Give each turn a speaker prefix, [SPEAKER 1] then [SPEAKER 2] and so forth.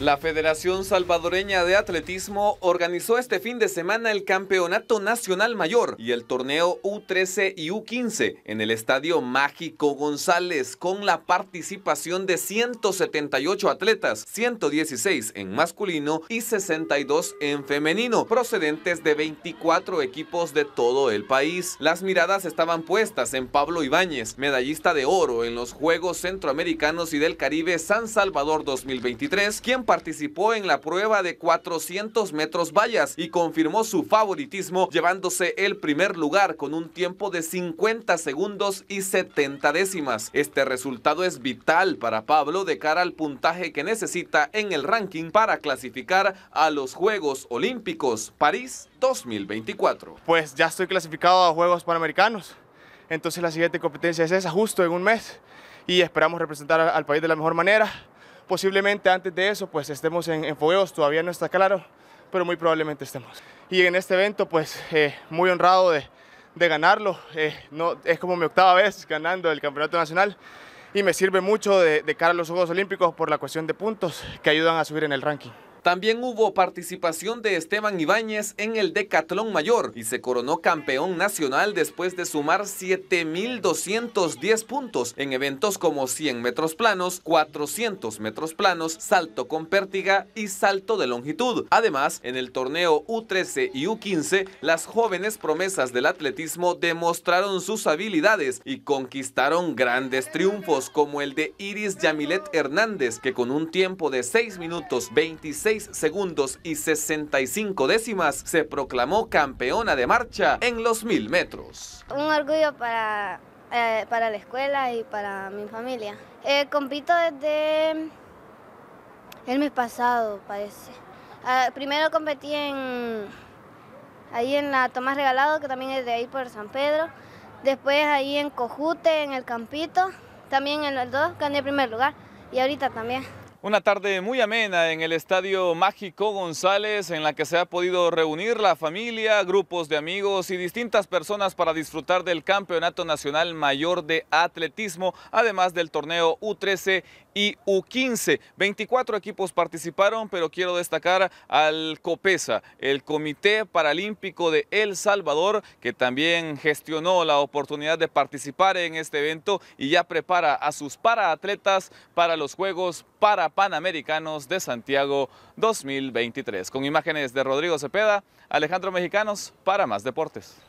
[SPEAKER 1] La Federación Salvadoreña de Atletismo organizó este fin de semana el Campeonato Nacional Mayor y el torneo U13 y U15 en el Estadio Mágico González con la participación de 178 atletas, 116 en masculino y 62 en femenino, procedentes de 24 equipos de todo el país. Las miradas estaban puestas en Pablo Ibáñez, medallista de oro en los Juegos Centroamericanos y del Caribe San Salvador 2023, quien participó en la prueba de 400 metros vallas y confirmó su favoritismo llevándose el primer lugar con un tiempo de 50 segundos y 70 décimas. Este resultado es vital para Pablo de cara al puntaje que necesita en el ranking para clasificar a los Juegos Olímpicos París 2024.
[SPEAKER 2] Pues ya estoy clasificado a Juegos Panamericanos, entonces la siguiente competencia es esa justo en un mes y esperamos representar al país de la mejor manera Posiblemente antes de eso pues estemos en, en fogueos, todavía no está claro, pero muy probablemente estemos. Y en este evento pues eh, muy honrado de, ganarlo, eh, no, es como mi octava vez ganando el campeonato nacional y me sirve mucho de cara a los Juegos Olímpicos por la cuestión de puntos que ayudan a subir en el ranking. También hubo participación
[SPEAKER 1] de Esteban Ibáñez en el decatlón mayor y se coronó campeón nacional después de sumar 7.210 puntos en eventos como 100 metros planos, 400 metros planos, salto con pértiga y salto de longitud. Además, en el torneo U13 y U15, las jóvenes promesas del atletismo demostraron sus habilidades y conquistaron grandes triunfos como el de Iris Yamilet Hernández, que con un tiempo de 6 minutos 26 segundos y 65 décimas, se proclamó campeona de marcha en los 1000 metros.
[SPEAKER 3] Un orgullo para, eh, para la escuela y para mi familia. Eh, compito desde el mes pasado, parece. Ah, primero competí en ahí en la Tomás Regalado, que también es de ahí por San Pedro. Después ahí en Cojute, en el Campito, también en los dos gané el primer lugar y ahorita también.
[SPEAKER 1] Una tarde muy amena en el Estadio Mágico González, en la que se ha podido reunir la familia, grupos de amigos y distintas personas para disfrutar del Campeonato Nacional Mayor de Atletismo, además del torneo U13 y U15. 24 equipos participaron, pero quiero destacar al COPESA, el Comité Paralímpico de El Salvador, que también gestionó la oportunidad de participar en este evento y ya prepara a sus paraatletas para los Juegos para Panamericanos de Santiago 2023. Con imágenes de Rodrigo Cepeda, Alejandro Mexicanos para más deportes.